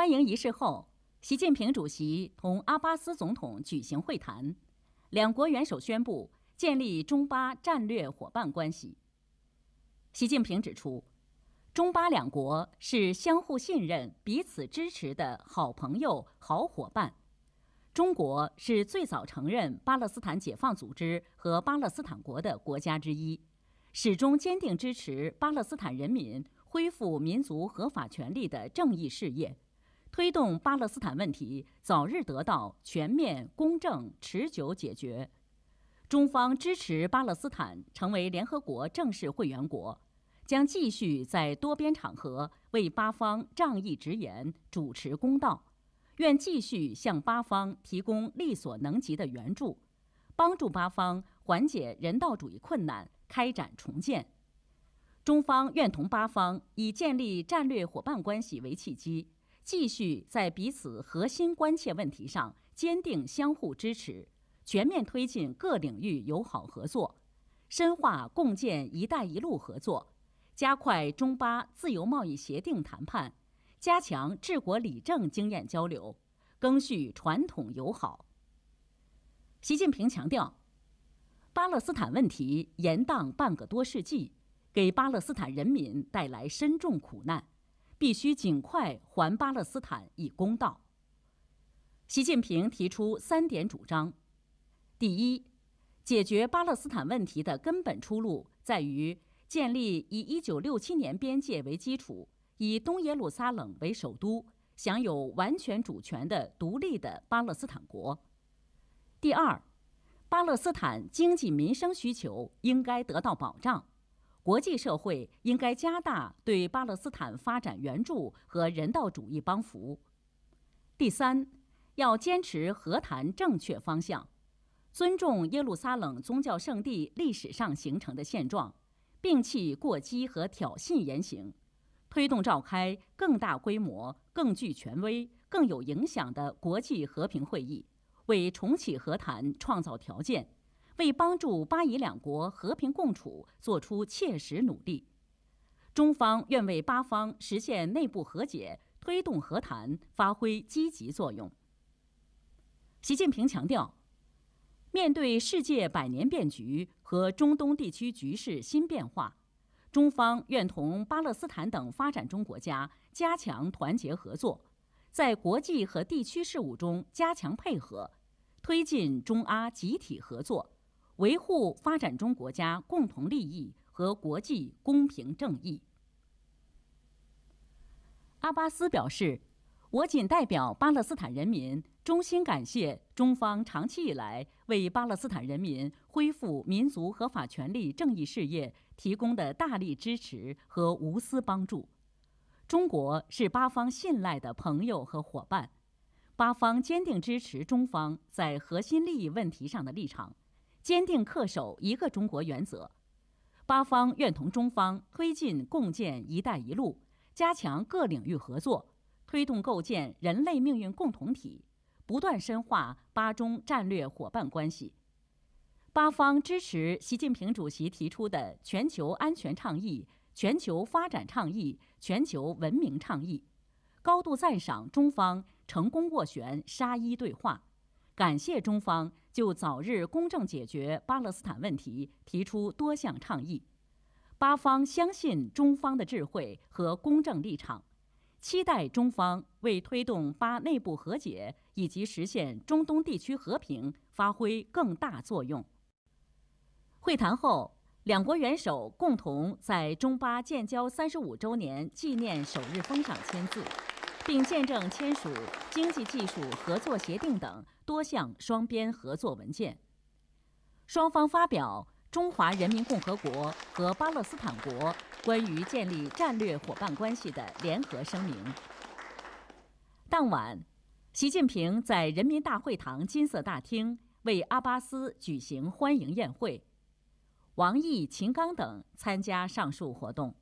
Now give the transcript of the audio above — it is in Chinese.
欢迎仪式后，习近平主席同阿巴斯总统举行会谈，两国元首宣布建立中巴战略伙伴关系。习近平指出，中巴两国是相互信任、彼此支持的好朋友、好伙伴。中国是最早承认巴勒斯坦解放组织和巴勒斯坦国的国家之一，始终坚定支持巴勒斯坦人民恢复民族合法权利的正义事业。推动巴勒斯坦问题早日得到全面、公正、持久解决。中方支持巴勒斯坦成为联合国正式会员国，将继续在多边场合为巴方仗义执言、主持公道。愿继续向巴方提供力所能及的援助，帮助巴方缓解人道主义困难、开展重建。中方愿同巴方以建立战略伙伴关系为契机。继续在彼此核心关切问题上坚定相互支持，全面推进各领域友好合作，深化共建“一带一路”合作，加快中巴自由贸易协定谈判，加强治国理政经验交流，更续传统友好。习近平强调，巴勒斯坦问题延宕半个多世纪，给巴勒斯坦人民带来深重苦难。必须尽快还巴勒斯坦以公道。习近平提出三点主张：第一，解决巴勒斯坦问题的根本出路在于建立以1967年边界为基础、以东耶路撒冷为首都、享有完全主权的独立的巴勒斯坦国；第二，巴勒斯坦经济民生需求应该得到保障。国际社会应该加大对巴勒斯坦发展援助和人道主义帮扶。第三，要坚持和谈正确方向，尊重耶路撒冷宗教圣地历史上形成的现状，摒弃过激和挑衅言行，推动召开更大规模、更具权威、更有影响的国际和平会议，为重启和谈创造条件。为帮助巴以两国和平共处做出切实努力，中方愿为巴方实现内部和解、推动和谈发挥积极作用。习近平强调，面对世界百年变局和中东地区局势新变化，中方愿同巴勒斯坦等发展中国家加强团结合作，在国际和地区事务中加强配合，推进中阿集体合作。维护发展中国家共同利益和国际公平正义。阿巴斯表示：“我仅代表巴勒斯坦人民，衷心感谢中方长期以来为巴勒斯坦人民恢复民族合法权利正义事业提供的大力支持和无私帮助。中国是巴方信赖的朋友和伙伴，巴方坚定支持中方在核心利益问题上的立场。”坚定恪守一个中国原则，巴方愿同中方推进共建“一带一路”，加强各领域合作，推动构建人类命运共同体，不断深化巴中战略伙伴关系。巴方支持习近平主席提出的全球安全倡议、全球发展倡议、全球文明倡议，高度赞赏中方成功斡旋沙伊对话，感谢中方。就早日公正解决巴勒斯坦问题提出多项倡议，巴方相信中方的智慧和公正立场，期待中方为推动巴内部和解以及实现中东地区和平发挥更大作用。会谈后，两国元首共同在中巴建交三十五周年纪念首日封上签字。并见证签署经济技术合作协定等多项双边合作文件，双方发表《中华人民共和国和巴勒斯坦国关于建立战略伙伴关系的联合声明》。当晚，习近平在人民大会堂金色大厅为阿巴斯举行欢迎宴会，王毅、秦刚等参加上述活动。